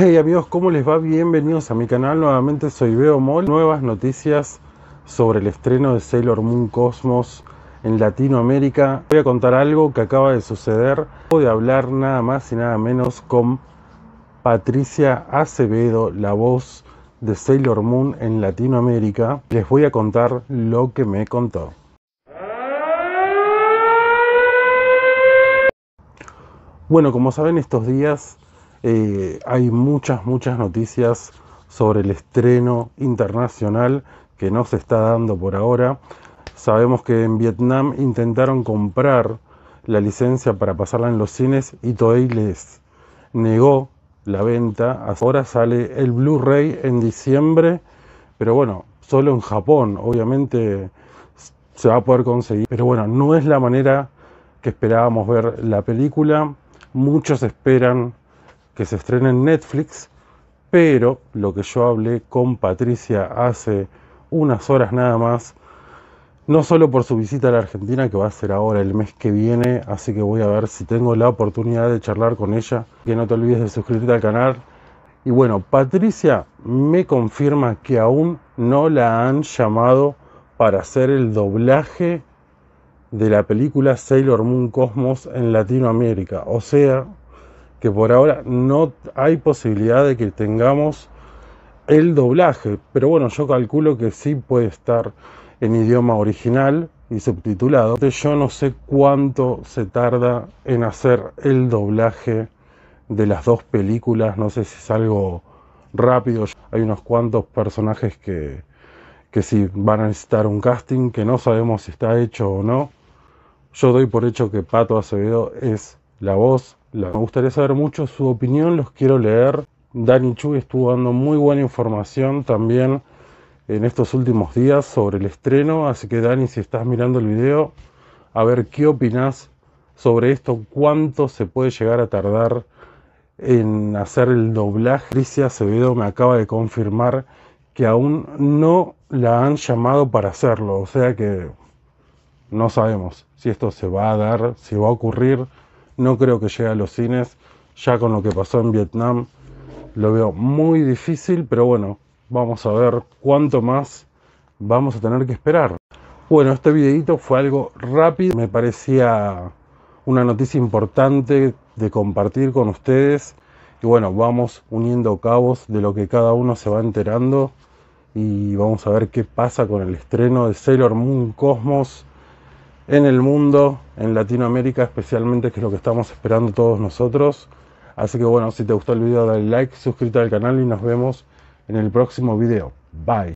Hey amigos, ¿cómo les va? Bienvenidos a mi canal, nuevamente soy Veo Mol. Nuevas noticias sobre el estreno de Sailor Moon Cosmos en Latinoamérica. Voy a contar algo que acaba de suceder. Voy a hablar nada más y nada menos con Patricia Acevedo, la voz de Sailor Moon en Latinoamérica. Les voy a contar lo que me contó. Bueno, como saben estos días eh, hay muchas, muchas noticias sobre el estreno internacional que no se está dando por ahora. Sabemos que en Vietnam intentaron comprar la licencia para pasarla en los cines y Toei les negó la venta. Ahora sale el Blu-ray en diciembre, pero bueno, solo en Japón, obviamente se va a poder conseguir. Pero bueno, no es la manera que esperábamos ver la película. Muchos esperan que se estrena en Netflix, pero lo que yo hablé con Patricia hace unas horas nada más, no solo por su visita a la Argentina, que va a ser ahora el mes que viene, así que voy a ver si tengo la oportunidad de charlar con ella, que no te olvides de suscribirte al canal. Y bueno, Patricia me confirma que aún no la han llamado para hacer el doblaje de la película Sailor Moon Cosmos en Latinoamérica. O sea, que por ahora no hay posibilidad de que tengamos el doblaje, pero bueno, yo calculo que sí puede estar en idioma original y subtitulado. Yo no sé cuánto se tarda en hacer el doblaje de las dos películas, no sé si es algo rápido. Hay unos cuantos personajes que, que sí van a necesitar un casting, que no sabemos si está hecho o no. Yo doy por hecho que Pato Acevedo es la voz me gustaría saber mucho su opinión, los quiero leer. Dani Chu estuvo dando muy buena información también en estos últimos días sobre el estreno, así que Dani, si estás mirando el video, a ver qué opinas sobre esto, cuánto se puede llegar a tardar en hacer el doblaje. Alicia Acevedo me acaba de confirmar que aún no la han llamado para hacerlo, o sea que no sabemos si esto se va a dar, si va a ocurrir. No creo que llegue a los cines. Ya con lo que pasó en Vietnam lo veo muy difícil, pero bueno, vamos a ver cuánto más vamos a tener que esperar. Bueno, este videito fue algo rápido, me parecía una noticia importante de compartir con ustedes y bueno, vamos uniendo cabos de lo que cada uno se va enterando y vamos a ver qué pasa con el estreno de Sailor Moon Cosmos en el mundo, en Latinoamérica especialmente, que es lo que estamos esperando todos nosotros. Así que bueno, si te gustó el video dale like, suscríbete al canal y nos vemos en el próximo video. Bye.